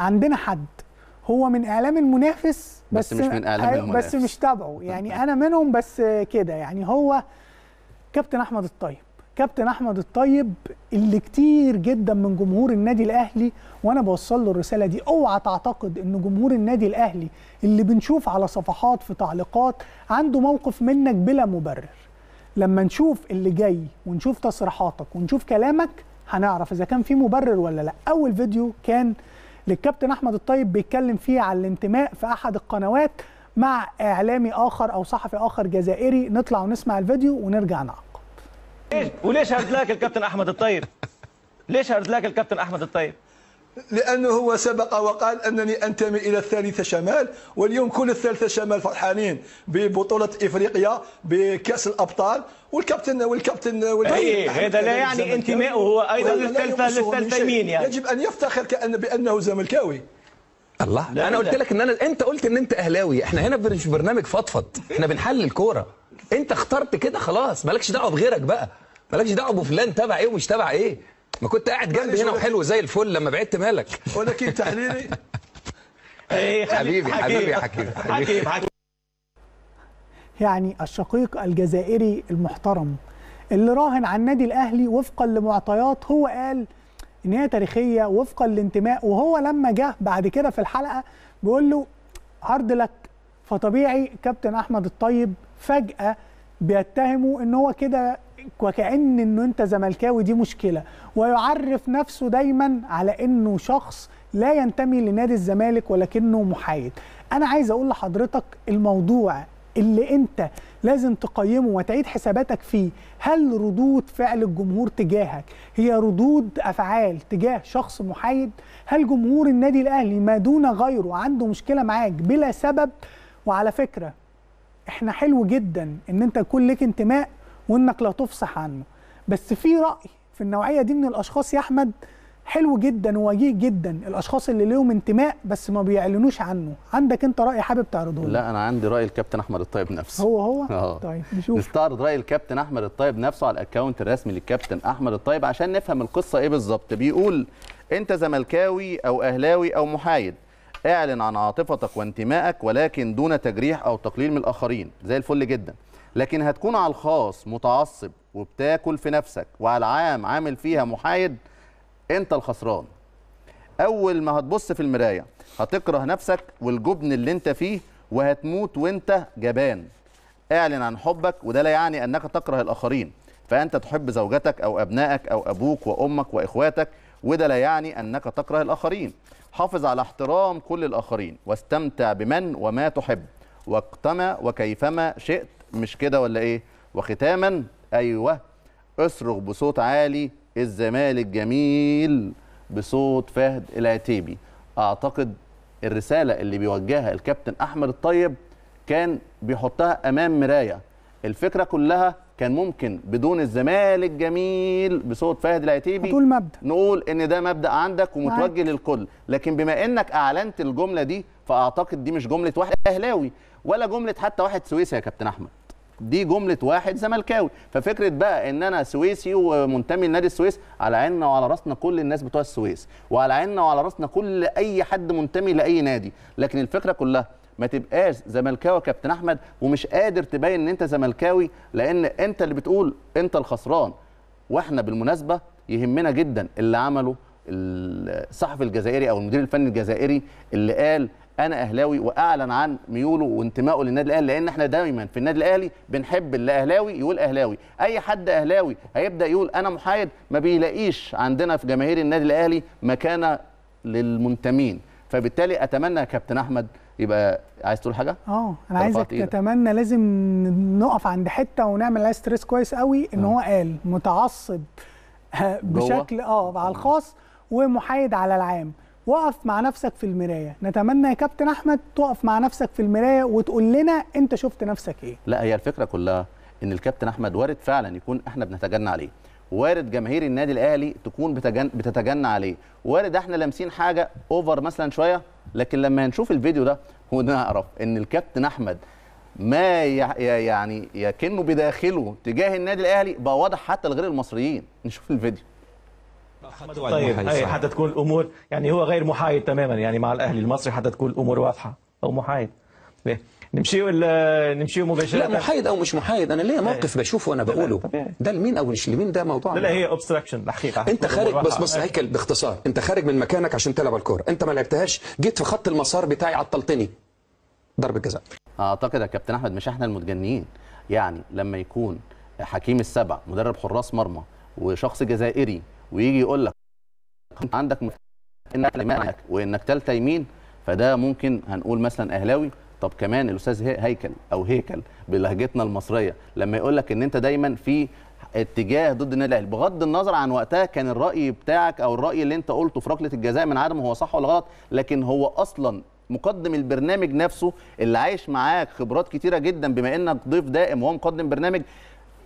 عندنا حد هو من اعلام المنافس بس, بس مش من اعلام المنافس بس مش تابعه يعني انا منهم بس كده يعني هو كابتن احمد الطيب كابتن احمد الطيب اللي كتير جدا من جمهور النادي الاهلي وانا بوصل له الرساله دي اوعى تعتقد ان جمهور النادي الاهلي اللي بنشوف على صفحات في تعليقات عنده موقف منك بلا مبرر لما نشوف اللي جاي ونشوف تصريحاتك ونشوف كلامك هنعرف اذا كان في مبرر ولا لا اول فيديو كان للكابتن احمد الطيب بيتكلم فيه على الانتماء في احد القنوات مع اعلامي اخر او صحفي اخر جزائري نطلع ونسمع الفيديو ونرجع نعقب وليش هرد لك الكابتن احمد الطيب ليش هرد لك الكابتن احمد الطيب لأنه هو سبق وقال أنني أنتمي إلى الثالثة شمال واليوم كل الثالثة شمال فرحانين ببطولة إفريقيا بكأس الأبطال والكابتن والكابتن اي هذا لا يعني انتمائه هو أيضا للثالثة للثالثة يمين يعني يجب أن يفتخر كأن بأنه زملكاوي الله لا انا قلت لك ان انا انت قلت ان انت اهلاوي احنا هنا مش برنامج فضفض احنا بنحلل الكوره انت اخترت كده خلاص مالكش دعوه بغيرك بقى مالكش دعوه بفلان تبع ايه ومش تبع ايه ما كنت قاعد جنبي هنا وحلو زي الفل لما بعدت مالك ولكن ايه حبيبي حبيبي يا حكيم يعني الشقيق الجزائري المحترم اللي راهن على النادي الاهلي وفقا لمعطيات هو قال ان هي تاريخيه وفقا لانتماء وهو لما جه بعد كده في الحلقه بيقول له هارد لك فطبيعي كابتن احمد الطيب فجاه بيتهمه ان هو كده وكأن انه انت زملكاوي دي مشكلة ويعرف نفسه دايما على انه شخص لا ينتمي لنادي الزمالك ولكنه محايد انا عايز اقول لحضرتك الموضوع اللي انت لازم تقيمه وتعيد حساباتك فيه هل ردود فعل الجمهور تجاهك هي ردود افعال تجاه شخص محايد هل جمهور النادي الاهلي ما دون غيره عنده مشكله معاك بلا سبب وعلى فكره احنا حلو جدا ان انت يكون لك انتماء وانك لا تفصح عنه بس في راي في النوعيه دي من الاشخاص يا احمد حلو جدا ووجيه جدا الاشخاص اللي ليهم انتماء بس ما بيعلنوش عنه عندك انت راي حابب تعرضه لا انا عندي راي الكابتن احمد الطيب نفسه هو هو أوه. طيب نشوف نستعرض راي الكابتن احمد الطيب نفسه على الاكونت الرسمي للكابتن احمد الطيب عشان نفهم القصه ايه بالظبط بيقول انت زملكاوي او اهلاوي او محايد اعلن عن عاطفتك وانتمائك ولكن دون تجريح او تقليل من الاخرين زي الفل جدا لكن هتكون على الخاص متعصب وبتاكل في نفسك وعلى العام عامل فيها محايد انت الخسران اول ما هتبص في المرايه هتكره نفسك والجبن اللي انت فيه وهتموت وانت جبان اعلن عن حبك وده لا يعني انك تكره الاخرين فانت تحب زوجتك او ابنائك او ابوك وامك واخواتك وده لا يعني انك تكره الاخرين حافظ على احترام كل الاخرين واستمتع بمن وما تحب وقتما وكيفما شئت مش كده ولا ايه وختاما ايوه اصرخ بصوت عالي الزمالك جميل بصوت فهد العتيبي اعتقد الرساله اللي بيوجهها الكابتن احمد الطيب كان بيحطها امام مرايه الفكره كلها كان ممكن بدون الزمالك جميل بصوت فهد العتيبي نقول مبدا نقول ان ده مبدا عندك ومتوجه للكل لكن بما انك اعلنت الجمله دي فاعتقد دي مش جمله واحد اهلاوي ولا جمله حتى واحد سويسي يا كابتن احمد دي جمله واحد زملكاوي ففكره بقى ان انا سويسي ومنتمي لنادي السويس على عيننا وعلى راسنا كل الناس بتوع السويس وعلى عيننا وعلى راسنا كل اي حد منتمي لاي نادي لكن الفكره كلها ما تبقاش زملكاوي كابتن احمد ومش قادر تبين ان انت زملكاوي لان انت اللي بتقول انت الخسران واحنا بالمناسبه يهمنا جدا اللي عمله الصحفي الجزائري او المدير الفني الجزائري اللي قال انا اهلاوي واعلن عن ميوله وانتمائه للنادي الاهلي لان احنا دايما في النادي الاهلي بنحب اللي اهلاوي يقول اهلاوي اي حد اهلاوي هيبدا يقول انا محايد ما بيلاقيش عندنا في جماهير النادي الاهلي مكانه للمنتمين فبالتالي اتمنى يا كابتن احمد يبقى عايز تقول حاجه اه انا عايزك تتمنى لازم نقف عند حته ونعمل لها ستريس كويس قوي ان آه. هو قال متعصب آه، بشكل اه على آه. الخاص ومحايد على العام وقف مع نفسك في المرايه نتمنى يا كابتن احمد تقف مع نفسك في المرايه وتقول لنا انت شفت نفسك ايه لا هي الفكره كلها ان الكابتن احمد وارد فعلا يكون احنا بنتجنى عليه وارد جماهير النادي الاهلي تكون بتجن... بتتجنى عليه وارد احنا لامسين حاجه اوفر مثلا شويه لكن لما هنشوف الفيديو ده ونعرف ان الكابتن احمد ما يعني يكنه بداخله تجاه النادي الاهلي بقى واضح حتى لغير المصريين نشوف الفيديو طيب أي حتى تكون الامور يعني هو غير محايد تماما يعني مع الاهلي المصري حتى تكون الامور واضحه او محايد نمشي ولا نمشي مباشره لا محايد او مش محايد انا ليا إيه. موقف بشوفه وانا بقوله ده لمين او مش لمين ده موضوع لا, لا هي اوبستراكشن الحقيقه انت خارج بس بص هيكل باختصار انت خارج من مكانك عشان تلعب الكوره انت ما لعبتهاش جيت في خط المسار بتاعي عطلتني ضربه جزاء اعتقد يا كابتن احمد مش احنا المتجنين يعني لما يكون حكيم السبع مدرب حراس مرمى وشخص جزائري ويجي يقول لك عندك انك معك وانك ثالثه يمين فده ممكن هنقول مثلا اهلاوي طب كمان الاستاذ هيكل او هيكل بلهجتنا المصريه لما يقول لك ان انت دايما في اتجاه ضد النادي الاهلي بغض النظر عن وقتها كان الراي بتاعك او الراي اللي انت قلته في ركله الجزاء من عدم هو صح ولا غلط لكن هو اصلا مقدم البرنامج نفسه اللي عايش معاك خبرات كتيره جدا بما انك ضيف دائم وهو مقدم برنامج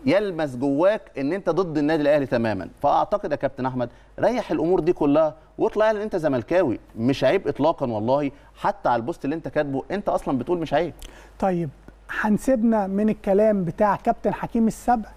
يلمس جواك ان انت ضد النادي الاهلي تماما فاعتقد يا كابتن احمد ريح الامور دي كلها واطلع ان انت زملكاوي مش عيب اطلاقا والله حتى على البوست اللي انت كاتبه انت اصلا بتقول مش عيب طيب هنسيبنا من الكلام بتاع كابتن حكيم السبع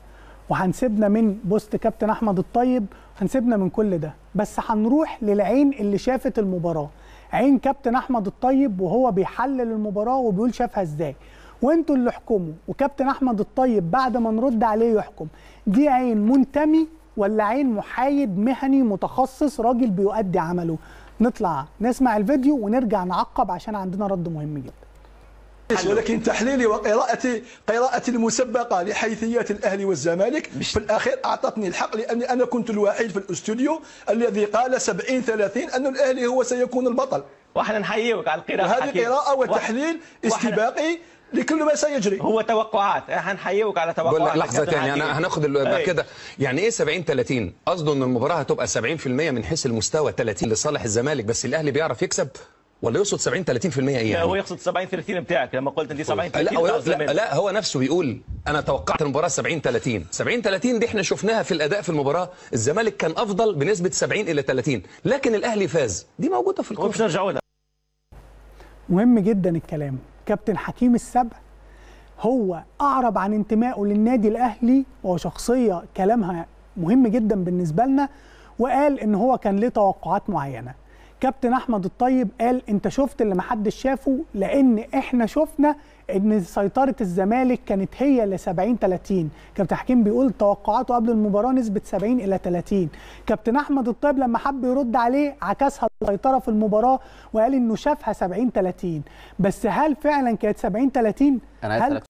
وهنسيبنا من بوست كابتن احمد الطيب هنسيبنا من كل ده بس هنروح للعين اللي شافت المباراه عين كابتن احمد الطيب وهو بيحلل المباراه وبيقول شافها ازاي وانتوا اللي احكموا وكابتن احمد الطيب بعد ما نرد عليه يحكم دي عين منتمي ولا عين محايد مهني متخصص راجل بيؤدي عمله نطلع نسمع الفيديو ونرجع نعقب عشان عندنا رد مهم جدا ولكن تحليلي وقراءتي قراءتي المسبقه لحيثيات الاهلي والزمالك في الاخير اعطتني الحق لاني انا كنت الوحيد في الاستوديو الذي قال 70 30 ان الاهلي هو سيكون البطل واحنا نحييك على القراءه هذه قراءه وتحليل استباقي لكل ما سيجري هو توقعات احنا آه، هنحييك على توقعات لحظه ثانيه انا هناخد إيه. كده يعني ايه 70 30 قصده ان المباراه هتبقى 70% من حيث المستوى 30 لصالح الزمالك بس الاهلي بيعرف يكسب ولا يقصد 70 30% ايه يعني؟ لا هو يقصد 70 30 بتاعك لما قلت ان دي 70 30 لا هو لا, لا هو نفسه بيقول انا توقعت المباراه 70 30 70 30 دي احنا شفناها في الاداء في المباراه الزمالك كان افضل بنسبه 70 الى 30 لكن الاهلي فاز دي موجوده في الكوره مش نرجعوا لها مهم جدا الكلام كابتن حكيم السبع هو اعرب عن انتمائه للنادي الاهلي وهو شخصيه كلامها مهم جدا بالنسبه لنا وقال ان هو كان له توقعات معينه كابتن احمد الطيب قال انت شفت اللي محدش شافه لان احنا شفنا ان سيطره الزمالك كانت هي ل 70 30 كابتن حكيم بيقول توقعاته قبل المباراه نسبه 70 الى 30 كابتن احمد الطيب لما حب يرد عليه عكسها السيطره في المباراه وقال انه شافها 70 30 بس هل فعلا كانت 70 30 انا هل